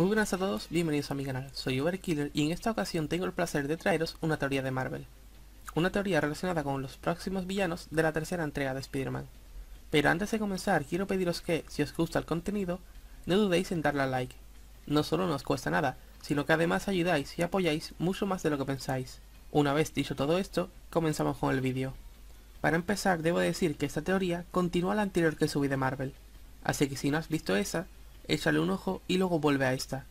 Muy buenas a todos, bienvenidos a mi canal, soy Uberkiller y en esta ocasión tengo el placer de traeros una teoría de Marvel. Una teoría relacionada con los próximos villanos de la tercera entrega de Spider-Man. Pero antes de comenzar quiero pediros que, si os gusta el contenido, no dudéis en darle a like. No solo nos cuesta nada, sino que además ayudáis y apoyáis mucho más de lo que pensáis. Una vez dicho todo esto, comenzamos con el vídeo. Para empezar debo decir que esta teoría continúa la anterior que subí de Marvel, así que si no has visto esa, échale un ojo y luego vuelve a esta.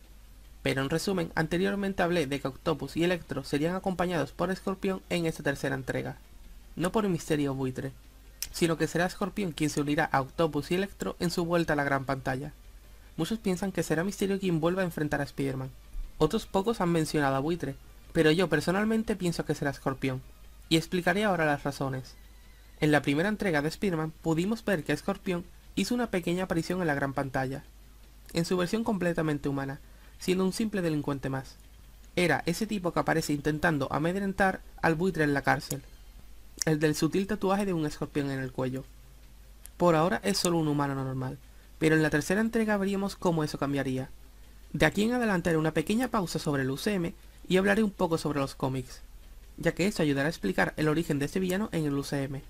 Pero en resumen, anteriormente hablé de que Octopus y Electro serían acompañados por Escorpión en esta tercera entrega. No por Misterio Buitre, sino que será Escorpión quien se unirá a Octopus y Electro en su vuelta a la gran pantalla. Muchos piensan que será Misterio quien vuelva a enfrentar a Spider-Man. Otros pocos han mencionado a Buitre, pero yo personalmente pienso que será Escorpión, y explicaré ahora las razones. En la primera entrega de Spider-Man pudimos ver que Escorpión hizo una pequeña aparición en la gran pantalla, en su versión completamente humana, siendo un simple delincuente más. Era ese tipo que aparece intentando amedrentar al buitre en la cárcel, el del sutil tatuaje de un escorpión en el cuello. Por ahora es solo un humano normal, pero en la tercera entrega veríamos cómo eso cambiaría. De aquí en adelante haré una pequeña pausa sobre el UCM y hablaré un poco sobre los cómics, ya que eso ayudará a explicar el origen de este villano en el UCM.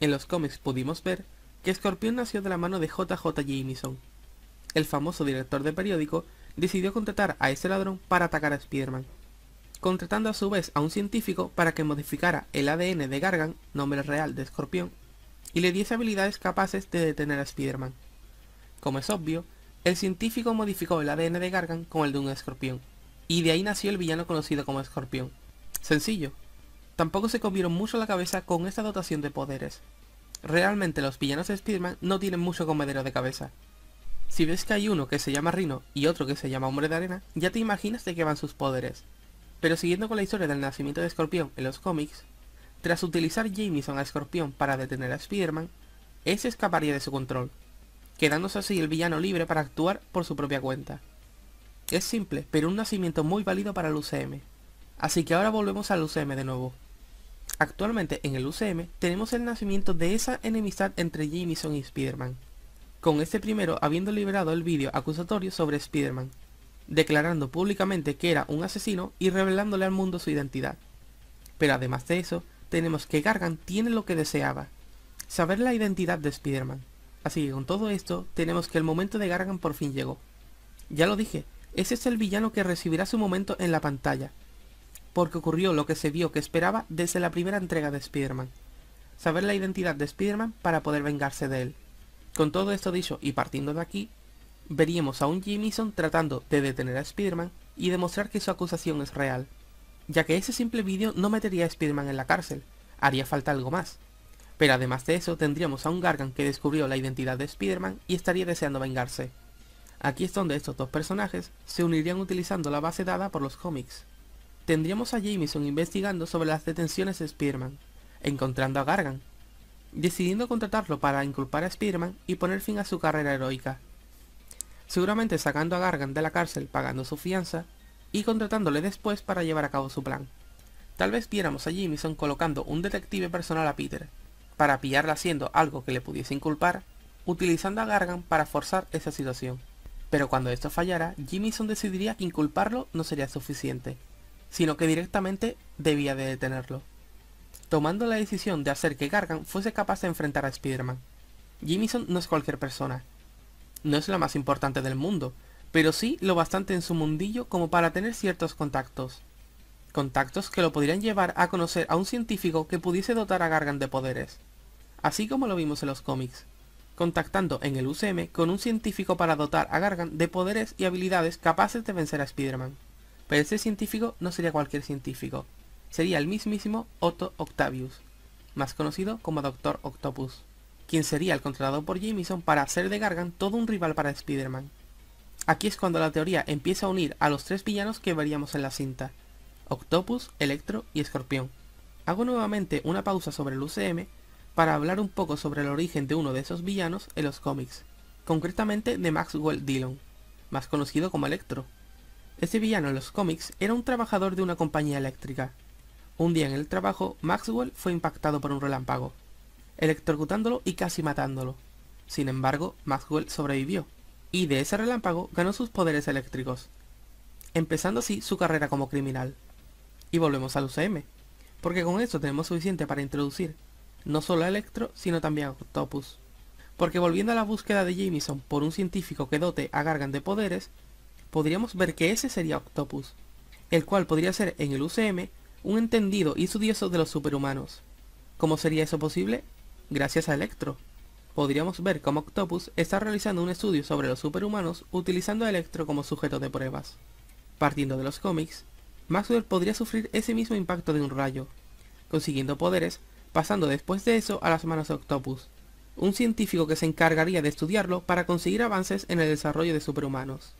En los cómics pudimos ver que Scorpion nació de la mano de JJ Jameson, el famoso director de periódico, decidió contratar a ese ladrón para atacar a Spider-Man, contratando a su vez a un científico para que modificara el ADN de Gargan, nombre real de Escorpión, y le diese habilidades capaces de detener a Spider-Man. Como es obvio, el científico modificó el ADN de Gargan con el de un escorpión, y de ahí nació el villano conocido como Escorpión. Sencillo, tampoco se comieron mucho la cabeza con esta dotación de poderes. Realmente los villanos de Spider-Man no tienen mucho comedero de cabeza, si ves que hay uno que se llama Rino y otro que se llama Hombre de Arena, ya te imaginas de qué van sus poderes. Pero siguiendo con la historia del nacimiento de Escorpión en los cómics, tras utilizar Jameson a Escorpión para detener a Spider-Man, ese escaparía de su control, quedándose así el villano libre para actuar por su propia cuenta. Es simple, pero un nacimiento muy válido para el UCM. Así que ahora volvemos al UCM de nuevo. Actualmente en el UCM tenemos el nacimiento de esa enemistad entre Jameson y Spider-Man, con este primero habiendo liberado el vídeo acusatorio sobre Spider-Man, declarando públicamente que era un asesino y revelándole al mundo su identidad. Pero además de eso, tenemos que Gargan tiene lo que deseaba, saber la identidad de Spider-Man. Así que con todo esto, tenemos que el momento de Gargan por fin llegó. Ya lo dije, ese es el villano que recibirá su momento en la pantalla, porque ocurrió lo que se vio que esperaba desde la primera entrega de Spider-Man, saber la identidad de Spider-Man para poder vengarse de él. Con todo esto dicho y partiendo de aquí, veríamos a un Jameson tratando de detener a Spider-Man y demostrar que su acusación es real, ya que ese simple vídeo no metería a Spider-Man en la cárcel, haría falta algo más. Pero además de eso tendríamos a un Gargan que descubrió la identidad de Spider-Man y estaría deseando vengarse. Aquí es donde estos dos personajes se unirían utilizando la base dada por los cómics. Tendríamos a Jameson investigando sobre las detenciones de Spider-Man, encontrando a Gargan, decidiendo contratarlo para inculpar a spider y poner fin a su carrera heroica. Seguramente sacando a Gargan de la cárcel pagando su fianza y contratándole después para llevar a cabo su plan. Tal vez viéramos a Jimison colocando un detective personal a Peter, para pillarla haciendo algo que le pudiese inculpar, utilizando a Gargan para forzar esa situación. Pero cuando esto fallara, Jimison decidiría que inculparlo no sería suficiente, sino que directamente debía de detenerlo tomando la decisión de hacer que Gargan fuese capaz de enfrentar a Spider-Man. Jimison no es cualquier persona. No es la más importante del mundo, pero sí lo bastante en su mundillo como para tener ciertos contactos. Contactos que lo podrían llevar a conocer a un científico que pudiese dotar a Gargan de poderes. Así como lo vimos en los cómics, contactando en el UCM con un científico para dotar a Gargan de poderes y habilidades capaces de vencer a Spider-Man. Pero ese científico no sería cualquier científico, sería el mismísimo Otto Octavius, más conocido como Doctor Octopus, quien sería el controlado por Jameson para hacer de Gargan todo un rival para Spider-Man. Aquí es cuando la teoría empieza a unir a los tres villanos que veríamos en la cinta, Octopus, Electro y Escorpión. Hago nuevamente una pausa sobre el UCM para hablar un poco sobre el origen de uno de esos villanos en los cómics, concretamente de Maxwell Dillon, más conocido como Electro. Este villano en los cómics era un trabajador de una compañía eléctrica, un día en el trabajo, Maxwell fue impactado por un relámpago, electrocutándolo y casi matándolo. Sin embargo, Maxwell sobrevivió, y de ese relámpago ganó sus poderes eléctricos, empezando así su carrera como criminal. Y volvemos al UCM, porque con esto tenemos suficiente para introducir no solo a Electro, sino también a Octopus. Porque volviendo a la búsqueda de Jameson por un científico que dote a Gargan de poderes, podríamos ver que ese sería Octopus, el cual podría ser en el UCM un entendido y estudioso de los superhumanos. ¿Cómo sería eso posible? Gracias a Electro. Podríamos ver cómo Octopus está realizando un estudio sobre los superhumanos utilizando a Electro como sujeto de pruebas. Partiendo de los cómics, Maxwell podría sufrir ese mismo impacto de un rayo, consiguiendo poderes, pasando después de eso a las manos de Octopus, un científico que se encargaría de estudiarlo para conseguir avances en el desarrollo de superhumanos.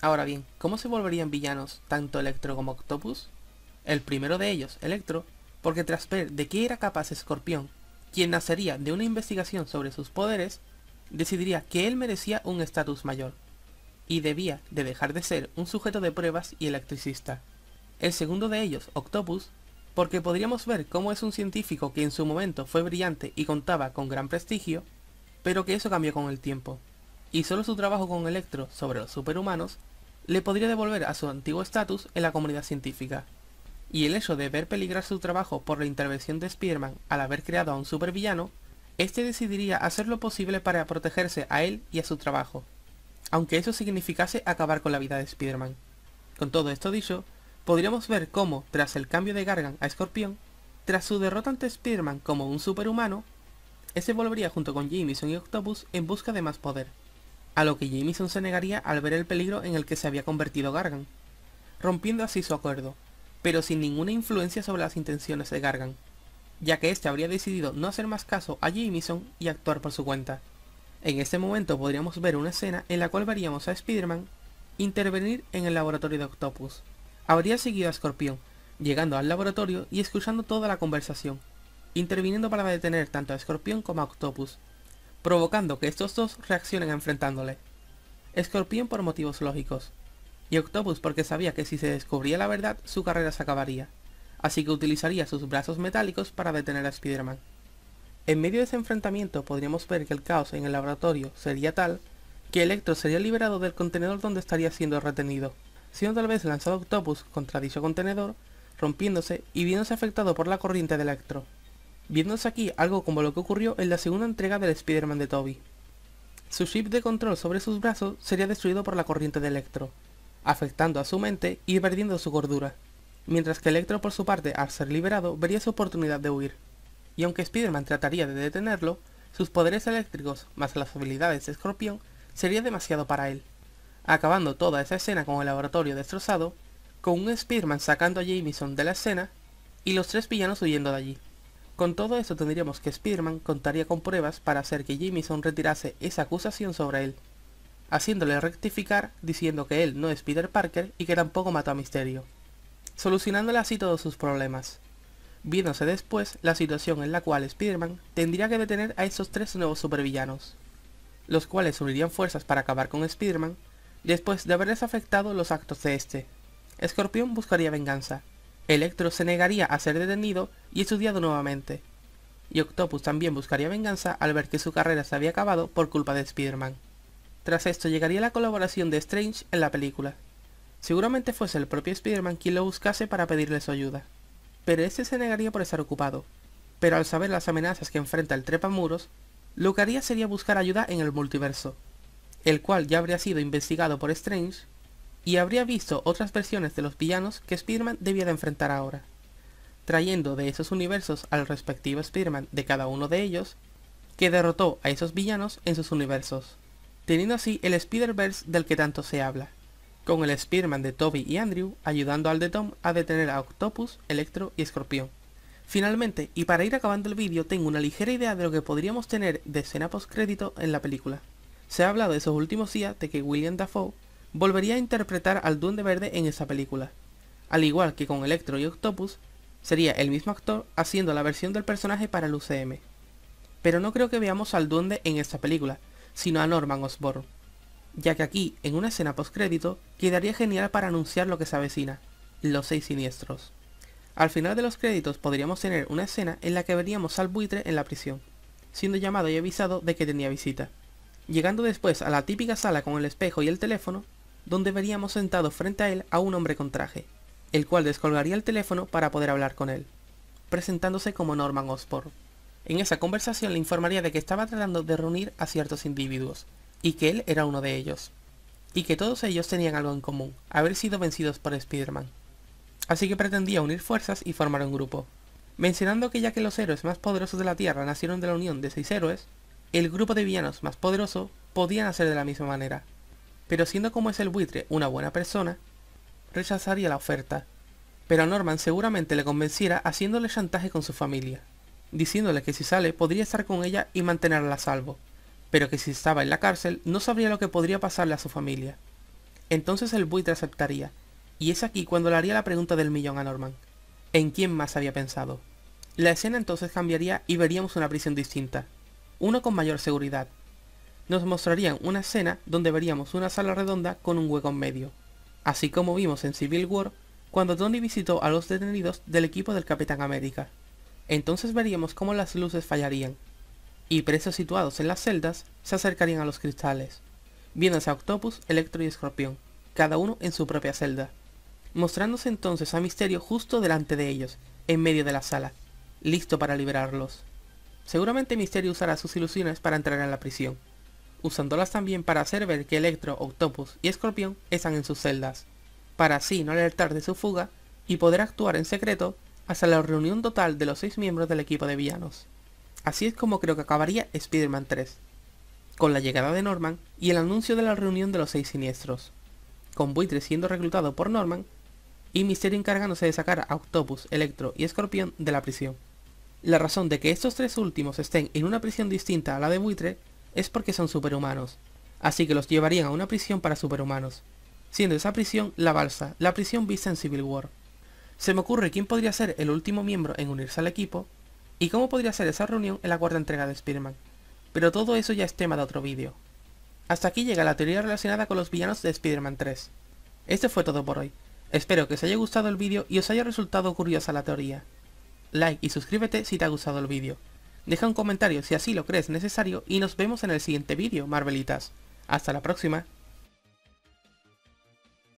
Ahora bien, ¿cómo se volverían villanos tanto Electro como Octopus? El primero de ellos, Electro, porque tras ver de qué era capaz Escorpión, quien nacería de una investigación sobre sus poderes, decidiría que él merecía un estatus mayor, y debía de dejar de ser un sujeto de pruebas y electricista. El segundo de ellos, Octopus, porque podríamos ver cómo es un científico que en su momento fue brillante y contaba con gran prestigio, pero que eso cambió con el tiempo, y solo su trabajo con Electro sobre los superhumanos le podría devolver a su antiguo estatus en la comunidad científica. Y el hecho de ver peligrar su trabajo por la intervención de Spider-Man al haber creado a un supervillano, este decidiría hacer lo posible para protegerse a él y a su trabajo, aunque eso significase acabar con la vida de Spider-Man. Con todo esto dicho, podríamos ver cómo, tras el cambio de Gargan a Escorpión, tras su derrota ante Spider-Man como un superhumano, ese volvería junto con Jameson y Octopus en busca de más poder, a lo que Jameson se negaría al ver el peligro en el que se había convertido Gargan, rompiendo así su acuerdo, pero sin ninguna influencia sobre las intenciones de Gargan, ya que éste habría decidido no hacer más caso a Jameson y actuar por su cuenta. En este momento podríamos ver una escena en la cual veríamos a Spider-Man intervenir en el laboratorio de Octopus. Habría seguido a Scorpion, llegando al laboratorio y escuchando toda la conversación, interviniendo para detener tanto a Scorpion como a Octopus, provocando que estos dos reaccionen enfrentándole. Scorpion por motivos lógicos, y Octopus porque sabía que si se descubría la verdad, su carrera se acabaría, así que utilizaría sus brazos metálicos para detener a Spider-Man. En medio de ese enfrentamiento podríamos ver que el caos en el laboratorio sería tal que Electro sería liberado del contenedor donde estaría siendo retenido, siendo tal vez lanzado Octopus contra dicho contenedor, rompiéndose y viéndose afectado por la corriente de Electro, viéndose aquí algo como lo que ocurrió en la segunda entrega del Spider-Man de Toby. Su chip de control sobre sus brazos sería destruido por la corriente de Electro, afectando a su mente y perdiendo su gordura mientras que Electro por su parte al ser liberado vería su oportunidad de huir. Y aunque Spider-Man trataría de detenerlo, sus poderes eléctricos más las habilidades de Escorpión sería demasiado para él, acabando toda esa escena con el laboratorio destrozado, con un Spider-Man sacando a Jameson de la escena y los tres villanos huyendo de allí. Con todo esto tendríamos que Spiderman contaría con pruebas para hacer que Jameson retirase esa acusación sobre él haciéndole rectificar diciendo que él no es Peter Parker y que tampoco mató a Misterio, solucionándole así todos sus problemas, viéndose después la situación en la cual Spider-Man tendría que detener a esos tres nuevos supervillanos, los cuales unirían fuerzas para acabar con Spider-Man después de haberles afectado los actos de este. Escorpión buscaría venganza, Electro se negaría a ser detenido y estudiado nuevamente, y Octopus también buscaría venganza al ver que su carrera se había acabado por culpa de Spider-Man. Tras esto llegaría la colaboración de Strange en la película. Seguramente fuese el propio Spider-Man quien lo buscase para pedirle su ayuda, pero este se negaría por estar ocupado. Pero al saber las amenazas que enfrenta el Trepamuros, lo que haría sería buscar ayuda en el multiverso, el cual ya habría sido investigado por Strange y habría visto otras versiones de los villanos que Spider-Man de enfrentar ahora. Trayendo de esos universos al respectivo Spider-Man de cada uno de ellos, que derrotó a esos villanos en sus universos teniendo así el Spider-Verse del que tanto se habla, con el Spearman de Toby y Andrew ayudando al de Tom a detener a Octopus, Electro y Escorpión. Finalmente, y para ir acabando el vídeo, tengo una ligera idea de lo que podríamos tener de escena postcrédito en la película. Se ha hablado esos últimos días de que William Dafoe volvería a interpretar al Duende Verde en esa película. Al igual que con Electro y Octopus, sería el mismo actor haciendo la versión del personaje para el UCM. Pero no creo que veamos al Duende en esta película, sino a Norman Osborn, ya que aquí, en una escena postcrédito, quedaría genial para anunciar lo que se avecina, los seis siniestros. Al final de los créditos podríamos tener una escena en la que veríamos al buitre en la prisión, siendo llamado y avisado de que tenía visita. Llegando después a la típica sala con el espejo y el teléfono, donde veríamos sentado frente a él a un hombre con traje, el cual descolgaría el teléfono para poder hablar con él, presentándose como Norman Osborn. En esa conversación le informaría de que estaba tratando de reunir a ciertos individuos, y que él era uno de ellos, y que todos ellos tenían algo en común, haber sido vencidos por Spider-Man. Así que pretendía unir fuerzas y formar un grupo. Mencionando que ya que los héroes más poderosos de la Tierra nacieron de la unión de seis héroes, el grupo de villanos más poderoso podía nacer de la misma manera. Pero siendo como es el buitre una buena persona, rechazaría la oferta. Pero a Norman seguramente le convenciera haciéndole chantaje con su familia, diciéndole que si sale podría estar con ella y mantenerla a salvo, pero que si estaba en la cárcel no sabría lo que podría pasarle a su familia. Entonces el buitre aceptaría, y es aquí cuando le haría la pregunta del millón a Norman. ¿En quién más había pensado? La escena entonces cambiaría y veríamos una prisión distinta, una con mayor seguridad. Nos mostrarían una escena donde veríamos una sala redonda con un hueco en medio, así como vimos en Civil War cuando Tony visitó a los detenidos del equipo del Capitán América. Entonces veríamos cómo las luces fallarían, y presos situados en las celdas se acercarían a los cristales, viéndose a Octopus, Electro y Escorpión, cada uno en su propia celda, mostrándose entonces a Misterio justo delante de ellos, en medio de la sala, listo para liberarlos. Seguramente Misterio usará sus ilusiones para entrar en la prisión, usándolas también para hacer ver que Electro, Octopus y Escorpión están en sus celdas, para así no alertar de su fuga y poder actuar en secreto hasta la reunión total de los seis miembros del equipo de villanos. Así es como creo que acabaría Spider-Man 3, con la llegada de Norman y el anuncio de la reunión de los seis siniestros, con Buitre siendo reclutado por Norman y Misterio encargándose de sacar a Octopus, Electro y Escorpión de la prisión. La razón de que estos tres últimos estén en una prisión distinta a la de Buitre es porque son superhumanos, así que los llevarían a una prisión para superhumanos, siendo esa prisión la balsa, la prisión vista en Civil War. Se me ocurre quién podría ser el último miembro en unirse al equipo y cómo podría ser esa reunión en la cuarta entrega de Spider-Man. Pero todo eso ya es tema de otro vídeo. Hasta aquí llega la teoría relacionada con los villanos de Spider-Man 3. Este fue todo por hoy. Espero que os haya gustado el vídeo y os haya resultado curiosa la teoría. Like y suscríbete si te ha gustado el vídeo. Deja un comentario si así lo crees necesario y nos vemos en el siguiente vídeo, Marvelitas. Hasta la próxima.